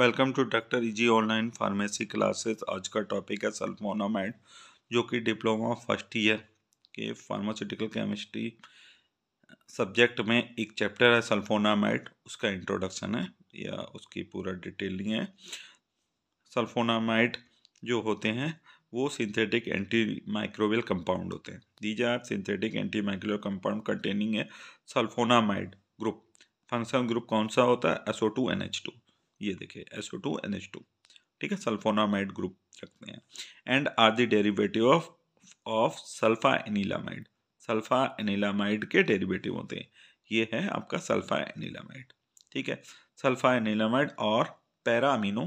welcome to doctor easy online pharmacy classes आज का topic है सल्फोनामाइड जो कि डिप्लोमा फर्स्ट ईयर के फार्मास्यूटिकल केमिस्ट्री सब्जेक्ट में एक चैप्टर है सल्फोनामाइड उसका इंट्रोडक्शन है या उसकी पूरा डिटेल नहीं है सल्फोनामाइड जो होते हैं वो सिंथेटिक एंटी माइक्रोवेल कंपाउंड होते हैं these are synthetic anti microbial compound containing है सल्फोनामाइड ग्रुप फंक्शन ग्रुप कौन सा होता है S O two N H two ये देखिए S O two N H two ठीक है सल्फोनामाइड ग्रुप रखते हैं and are the derivative of of sulphanilamide sulphanilamide के डेरिवेटिव होते हैं ये है आपका सल्फा एनिलामाइड ठीक है सल्फा एनिलामाइड और पैरामिनो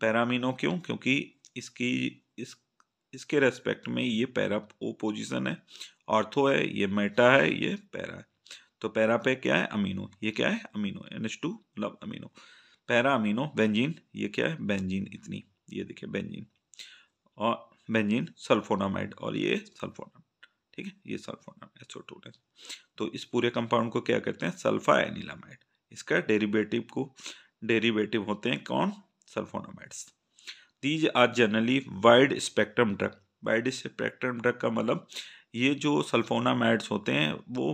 पैरामिनो क्यों क्योंकि इसकी इस इसके रेस्पेक्ट में ये पैरा ओ पोजिशन है ऑर्थो है ये मेटा है ये पैरा है तो पैरा पे क्या है अमीनो ये क्या है अमीनो एन एच टू मतलब अमीनो पैरा अमीनो बेंजीन ये क्या है बेंजीन इतनी ये देखिए बेंजीन और बेंजीन सल्फोनामाइड और ये सल्फोनामाइड ठीक है ये सल्फोनामाइड एच टू तो इस पूरे कंपाउंड को क्या कहते हैं सल्फा एनिलामाइड इसका डेरिवेटिव को डेरिवेटिव होते हैं कौन sulphonamides these are generally wide spectrum drug wide spectrum drug का मतलब ये जो सल्फोनामाइड्स होते हैं वो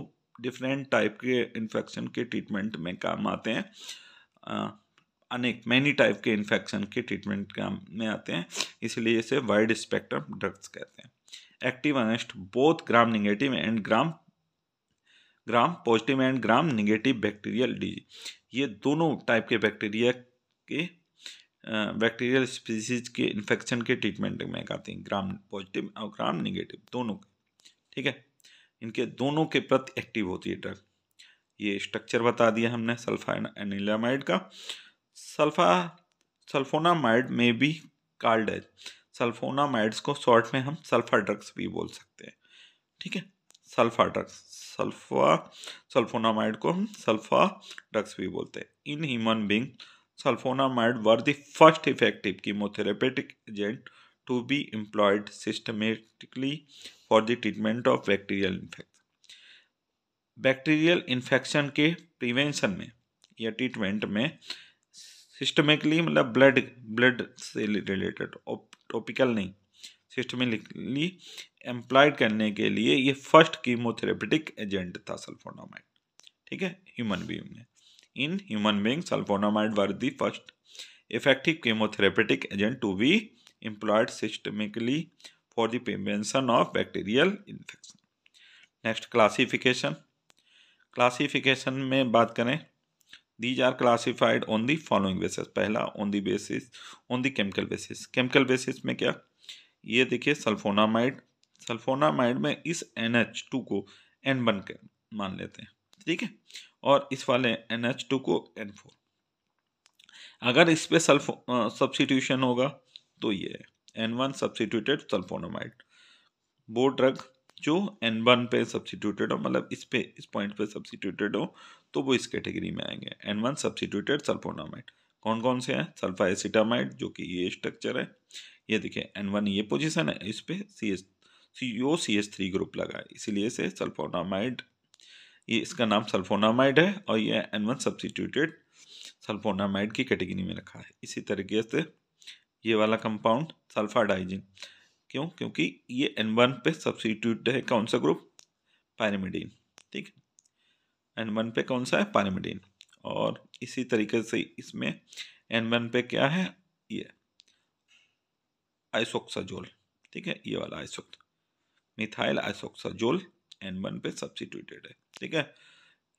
डिफरेंट टाइप के इन्फेक्शन के ट्रीटमेंट में काम आते हैं अनेक मैनी टाइप के इन्फेक्शन के ट्रीटमेंट काम में आते हैं इसलिए इसे वाइड स्पेक्ट्रम ड्रग्स कहते हैं active against both gram negative and gram gram positive and gram negative bacterial disease ये दोनों टाइप के बैक्टीरिया के बैक्टीरियल स्पीसीज के इन्फेक्शन के ट्रीटमेंट में आती हैं ग्राम पॉजिटिव और ग्राम निगेटिव दोनों के ठीक है इनके दोनों के प्रति एक्टिव होती है ड्रग ये स्ट्रक्चर बता दिया हमने सल्फाइन एनिलामाइड का सल्फा सल्फोनामाइड में भी कार्ड है सल्फोनामाइड्स को शॉर्ट में हम सल्फा ड्रग्स भी बोल सकते हैं ठीक है सल्फा ड्रग्स सल्फा सल्फोनामाइड को हम सल्फा ड्रग्स भी बोलते हैं in human being sulphonamide were the first effective chemotherapeutic agent to be employed systematically for the treatment of bacterial infection bacterial infection के प्रिवेंशन में या ट्रीटमेंट में सिस्टमिकली मतलब ब्लड ब्लड से रिलेटेड टॉपिकल नहीं सिस्टमिकली एम्प्लॉयड करने के लिए ये फर्स्ट कीमोथेरेपेटिक एजेंट था सल्फोनामाइड ठीक है ह्यूमन बींग में in human being sulphonamide were the first effective chemotherapeutic agent to be employed systemically for the prevention of bacterial infection next classification classification में बात करें these are classified on the following basis पहला on the basis on the chemical basis chemical basis में क्या ये देखिए sulphonamide sulphonamide में इस एन एच टू को एन बन के मान लेते हैं ठीक है और इस वाले एन एच टू को एन फोर अगर इस पर सल्फो सब्सटीट्यूशन होगा तो ये एन वन सब्सिट्यूटेड सल्फोनामाइड वो ड्रग जो एन वन पे सब्सिट्यूटेड हो मतलब इस पे इस पॉइंट पे सब्सिट्यूटेड हो तो वो इस कैटेगरी में आएंगे एन वन सब्सिट्यूटेड सल्फोनामाइड कौन कौन से हैं सल्फा एसिटामाइड जो कि ये स्ट्रक्चर है ये देखिए एन वन ये पोजिशन है इस पे C S C O C S three group लगा है इसीलिए से सल्फोनामाइड ये इसका नाम सल्फोनामाइड है और ये एन वन सब्सिट्यूटेड सल्फोनामाइड की कैटेगरी में रखा है इसी तरीके से ये वाला कंपाउंड सल्फाडाइजिन क्यों क्योंकि ये एन वन पे सब्सिट्यूट है कौन सा ग्रुप पैरामिडीन ठीक एन वन पे कौन सा है पैरामिडीन और इसी तरीके से इसमें एन वन पे क्या है ये आइसोक्साजोल ठीक है ये वाला आइसोक् मिथाइल आइसोक्साजोल एन वन पे सब्सिट्यूटेड है ठीक है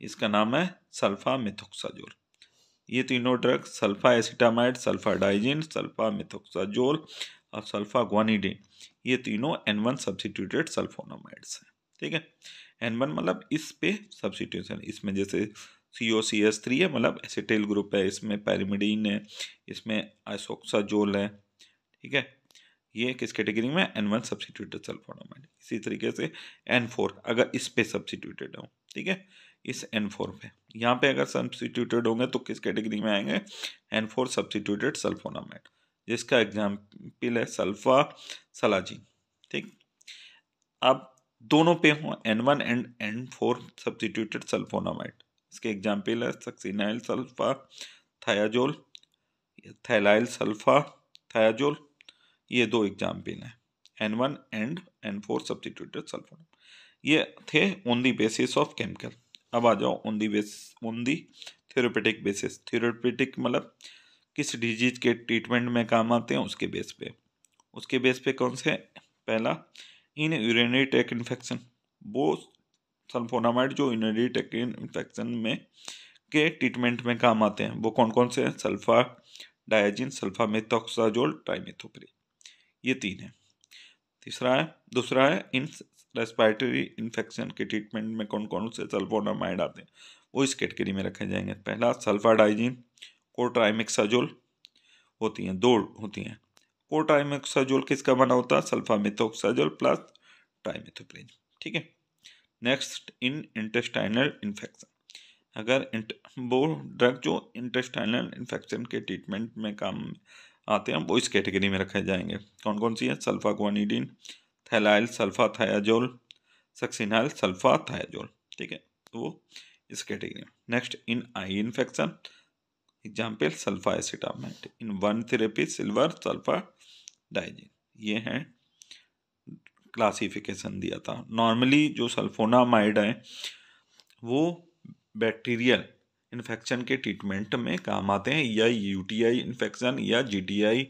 इसका नाम है सल्फा मिथोक्साजोल ये तीनों drug sulphacetamide sulphadiazine sulphamethoxazole और सल्फा ग्वानिडे ये तीनों एन वन सब्सिट्यूटेड सल्फोनोमाइड्स हैं ठीक है एन वन मतलब इस पे सब्सिट्यूशन इसमें जैसे सी ओ सी एस थ्री है मतलब एसिटेल ग्रुप है इसमें पैरामिडीन है इसमें आइसोक्साजोल है ठीक है ये किस कैटेगरी में एन वन सब्सिट्यूटेड सल्फोनोमाइड इसी तरीके से एन फोर अगर इस पे सब्सिट्यूटेड हो ठीक है इस एन फोर पे यहाँ पे अगर सब्सिट्यूटेड होंगे तो किस कैटेगरी में आएंगे एन फोर सब्सिट्यूटेड सल्फोनोमाइड जिसका एग्जाम्पल है सल्फा सलाजी ठीक अब दोनों पे हों N one and N four substituted sulphonamide इसके एग्जाम्पल है succinylsulphathiazole phthalylsulphathiazole ये दो एग्जाम्पल हैं N one and N four substituted sulphone ये थे on the basis of chemical अब आ जाओ on the base on the therapeutic basis therapeutic मतलब किस डिजीज के ट्रीटमेंट में काम आते हैं उसके बेस पे उसके बेस पे कौन से पहला इन यूरिनरी टेक इन्फेक्शन वो सल्फोनामाइड जो यूरिनरी टेक इन्फेक्शन में के ट्रीटमेंट में काम आते हैं वो कौन कौन से हैं सल्फा डायजिन सल्फा मेथोक्साजोल ट्राइमेथोप्री ये तीन है तीसरा है दूसरा है इन रेस्पायरेटरी इन्फेक्शन के ट्रीटमेंट में कौन कौन से सल्फोनामाइड आते हैं वो इस कैटेगरी में रखे जाएंगे पहला सल्फा डाइजिन कोट्राइमिक्साजोल होती हैं दो होती हैं कोट्राइमिक्साजोल किसका बना होता है सल्फामिथोक्साजोल प्लस ट्राइमिथोप्रिन ठीक है नेक्स्ट इन इंटेस्टाइनल इन्फेक्शन अगर वो ड्रग जो इंटेस्टाइनल इन्फेक्शन के ट्रीटमेंट में काम आते हैं वो इस कैटेगरी में रखे जाएंगे कौन कौन सी है sulphaguanidine phthalylsulphathiazole succinylsulphathiazole ठीक है तो वो इस कैटेगरी में next in eye infection example sulphacetamide in वन थेरेपी सिल्वर सल्फा डाइजिन ये हैं क्लासिफिकेशन दिया था नॉर्मली जो सल्फोनामाइड है वो बैक्टीरियल इन्फेक्शन के ट्रीटमेंट में काम आते हैं या यूटीआई इन्फेक्शन या जीटीआई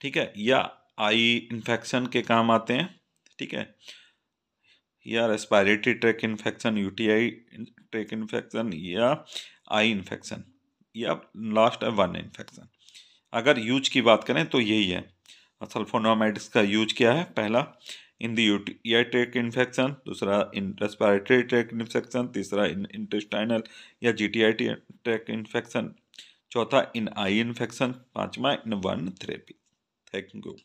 ठीक है या आई इन्फेक्शन के काम आते हैं ठीक है या respiratory tract infection UTI tract infection या आई इन्फेक्शन ये अब लास्ट है वन इन्फेक्शन अगर यूज की बात करें तो यही है सल्फोनामाइड्स का यूज क्या है पहला इन दूटी यूटीआई ट्रेक इन्फेक्शन दूसरा इन रेस्पायरेटरी ट्रेक इन्फेक्शन तीसरा इन इंटेस्टाइनल या G T I tract infection चौथा इन आई इन्फेक्शन पाँचवा इन वन थेरेपी थैंक यू